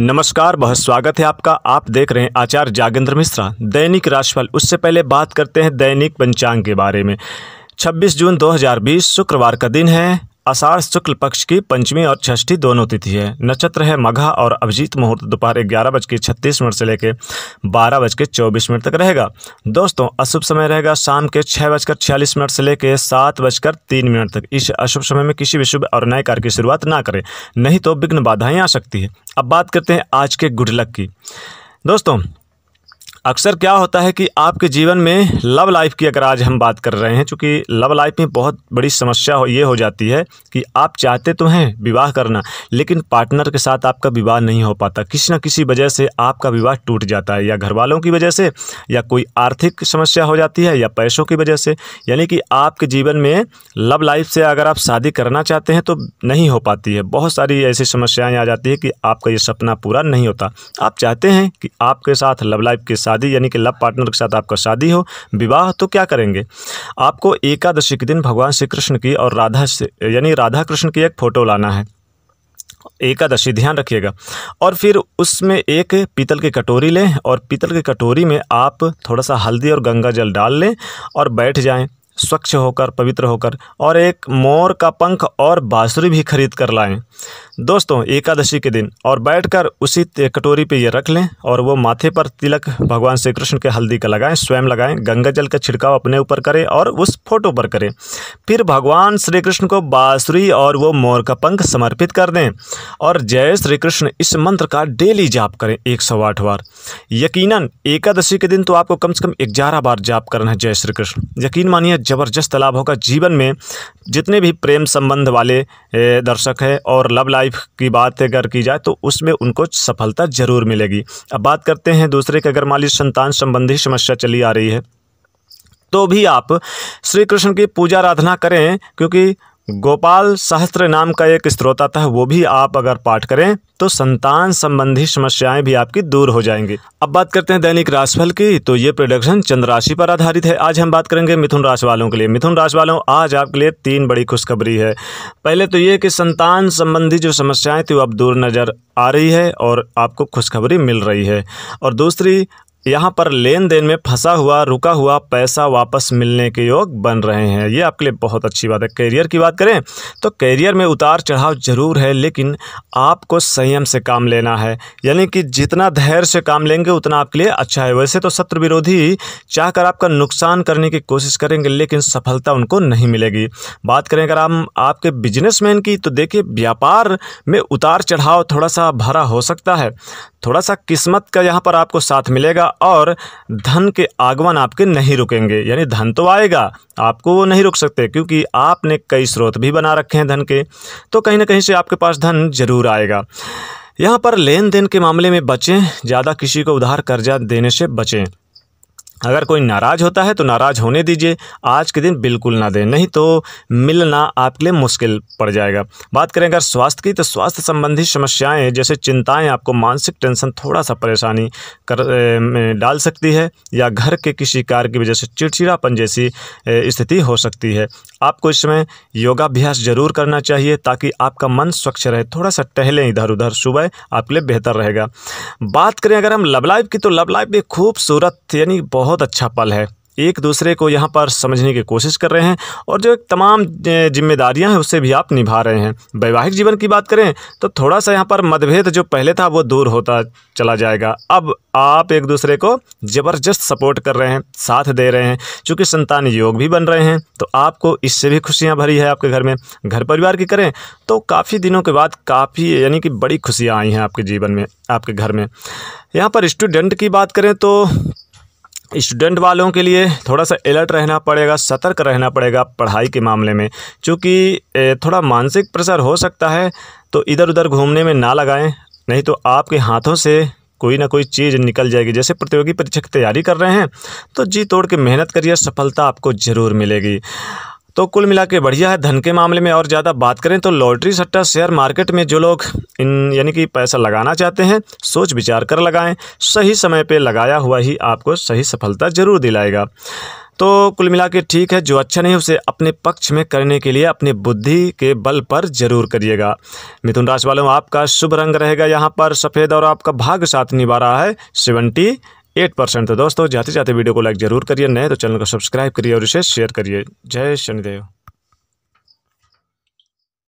नमस्कार बहुत स्वागत है आपका आप देख रहे हैं आचार्य जागेंद्र मिश्रा दैनिक राशिफल उससे पहले बात करते हैं दैनिक पंचांग के बारे में 26 जून 2020 शुक्रवार का दिन है आषाढ़ शुक्ल पक्ष की पंचमी और छठी दोनों तिथि है नक्षत्र है मघा और अभिजीत मुहूर्त दोपहर ग्यारह बज के छत्तीस मिनट से लेकर बारह बज के चौबीस मिनट तक रहेगा दोस्तों अशुभ समय रहेगा शाम के छः बजकर छियालीस मिनट से लेकर सात बजकर तीन मिनट तक इस अशुभ समय में किसी भी शुभ और नए कार्य की शुरुआत ना करें नहीं तो विघ्न बाधाएँ आ सकती है अब बात करते हैं आज के गुड लक की दोस्तों अक्सर क्या होता है कि आपके जीवन में लव लाइफ की अगर आज हम बात कर रहे हैं चूँकि लव लाइफ में बहुत बड़ी समस्या हो ये हो जाती है कि आप चाहते तो हैं विवाह करना लेकिन पार्टनर के साथ आपका विवाह नहीं हो पाता किसी न किसी वजह से आपका विवाह टूट जाता है या घर वालों की वजह से या कोई आर्थिक समस्या हो जाती है या पैसों की वजह से यानी कि आपके जीवन में लव लाइफ से अगर आप शादी करना चाहते हैं तो नहीं हो पाती है बहुत सारी ऐसी समस्याएँ आ जाती है कि आपका ये सपना पूरा नहीं होता आप चाहते हैं कि आपके साथ लव लाइफ के साथ शादी यानी कि लव पार्टनर के साथ आपका शादी हो विवाह तो क्या करेंगे आपको एकादशी के दिन भगवान श्री कृष्ण की और राधा यानी राधा कृष्ण की एक फ़ोटो लाना है एकादशी ध्यान रखिएगा और फिर उसमें एक पीतल की कटोरी लें और पीतल की कटोरी में आप थोड़ा सा हल्दी और गंगा जल डाल लें और बैठ जाएं स्वच्छ होकर पवित्र होकर और एक मोर का पंख और बाँसुरी भी खरीद कर लाएँ दोस्तों एकादशी के दिन और बैठकर उसी कटोरी पे ये रख लें और वो माथे पर तिलक भगवान श्री कृष्ण के हल्दी का लगाएं स्वयं लगाएं गंगा जल का छिड़काव अपने ऊपर करें और उस फोटो पर करें फिर भगवान श्री कृष्ण को बाँसुरी और वो मोर का पंख समर्पित कर दें और जय श्री कृष्ण इस मंत्र का डेली जाप करें एक सौ आठ बार यकीनन एकादशी के दिन तो आपको कम से कम ग्यारह बार जाप करना है जय श्री कृष्ण यकीन मानिए ज़बरदस्त लाभ होगा जीवन में जितने भी प्रेम संबंध वाले दर्शक हैं और लव लाइफ की बात अगर की जाए तो उसमें उनको सफलता ज़रूर मिलेगी अब बात करते हैं दूसरे के अगर माली संतान संबंधी समस्या चली आ रही है तो भी आप श्री कृष्ण की पूजा आराधना करें क्योंकि गोपाल सहस्त्र नाम का एक स्त्रोत आता है वो भी आप अगर पाठ करें तो संतान संबंधी समस्याएं भी आपकी दूर हो जाएंगी अब बात करते हैं दैनिक राशिफल की तो ये प्रोडक्शन चंद्र राशि पर आधारित है आज हम बात करेंगे मिथुन राशि वालों के लिए मिथुन राशि वालों आज आपके लिए तीन बड़ी खुशखबरी है पहले तो ये कि संतान संबंधी जो समस्याएं थी वो अब दूर नज़र आ रही है और आपको खुशखबरी मिल रही है और दूसरी यहाँ पर लेन देन में फंसा हुआ रुका हुआ पैसा वापस मिलने के योग बन रहे हैं ये आपके लिए बहुत अच्छी बात है करियर की बात करें तो करियर में उतार चढ़ाव जरूर है लेकिन आपको संयम से काम लेना है यानी कि जितना धैर्य से काम लेंगे उतना आपके लिए अच्छा है वैसे तो शत्रु विरोधी चाहकर आपका नुकसान करने की कोशिश करेंगे लेकिन सफलता उनको नहीं मिलेगी बात करें अगर हम आपके बिजनेसमैन की तो देखिए व्यापार में उतार चढ़ाव थोड़ा सा भरा हो सकता है थोड़ा सा किस्मत का यहाँ पर आपको साथ मिलेगा और धन के आगमन आपके नहीं रुकेंगे यानी धन तो आएगा आपको वो नहीं रुक सकते क्योंकि आपने कई स्रोत भी बना रखे हैं धन के तो कहीं ना कहीं से आपके पास धन जरूर आएगा यहाँ पर लेन देन के मामले में बचें ज़्यादा किसी को उधार कर्जा देने से बचें अगर कोई नाराज़ होता है तो नाराज़ होने दीजिए आज के दिन बिल्कुल ना दें नहीं तो मिलना आपके लिए मुश्किल पड़ जाएगा बात करें अगर स्वास्थ्य की तो स्वास्थ्य संबंधी समस्याएं जैसे चिंताएं आपको मानसिक टेंशन थोड़ा सा परेशानी कर डाल सकती है या घर के किसी कार्य की वजह से चिड़चिड़ापन जैसी स्थिति हो सकती है आपको इस समय योगाभ्यास जरूर करना चाहिए ताकि आपका मन स्वच्छ रहे थोड़ा सा टहलें इधर उधर सुबह आपके लिए बेहतर रहेगा बात करें अगर हम लव लाइफ की तो लव लाइफ भी खूबसूरत यानी बहुत बहुत अच्छा पल है एक दूसरे को यहाँ पर समझने की कोशिश कर रहे हैं और जो एक तमाम जिम्मेदारियाँ हैं उससे भी आप निभा रहे हैं वैवाहिक जीवन की बात करें तो थोड़ा सा यहाँ पर मतभेद जो पहले था वो दूर होता चला जाएगा अब आप एक दूसरे को ज़बरदस्त सपोर्ट कर रहे हैं साथ दे रहे हैं क्योंकि संतान योग भी बन रहे हैं तो आपको इससे भी खुशियाँ भरी है आपके घर में घर परिवार की करें तो काफ़ी दिनों के बाद काफ़ी यानी कि बड़ी खुशियाँ आई हैं आपके जीवन में आपके घर में यहाँ पर स्टूडेंट की बात करें तो स्टूडेंट वालों के लिए थोड़ा सा अलर्ट रहना पड़ेगा सतर्क रहना पड़ेगा पढ़ाई के मामले में क्योंकि थोड़ा मानसिक प्रेशर हो सकता है तो इधर उधर घूमने में ना लगाएं नहीं तो आपके हाथों से कोई ना कोई चीज़ निकल जाएगी जैसे प्रतियोगी परीक्षा की तैयारी कर रहे हैं तो जी तोड़ के मेहनत करिए सफलता आपको ज़रूर मिलेगी तो कुल मिला के बढ़िया है धन के मामले में और ज़्यादा बात करें तो लॉटरी सट्टा शेयर मार्केट में जो लोग इन यानी कि पैसा लगाना चाहते हैं सोच विचार कर लगाएं सही समय पे लगाया हुआ ही आपको सही सफलता ज़रूर दिलाएगा तो कुल मिला के ठीक है जो अच्छा नहीं उसे अपने पक्ष में करने के लिए अपने बुद्धि के बल पर जरूर करिएगा मिथुन राशि वालों आपका शुभ रंग रहेगा यहाँ पर सफ़ेद और आपका भाग्य साथ निभा रहा है सेवेंटी एट परसेंट तो दोस्तों जाते जाते वीडियो को लाइक जरूर करिए नए तो चैनल को सब्सक्राइब करिए और इसे शेयर करिए जय शनिदेव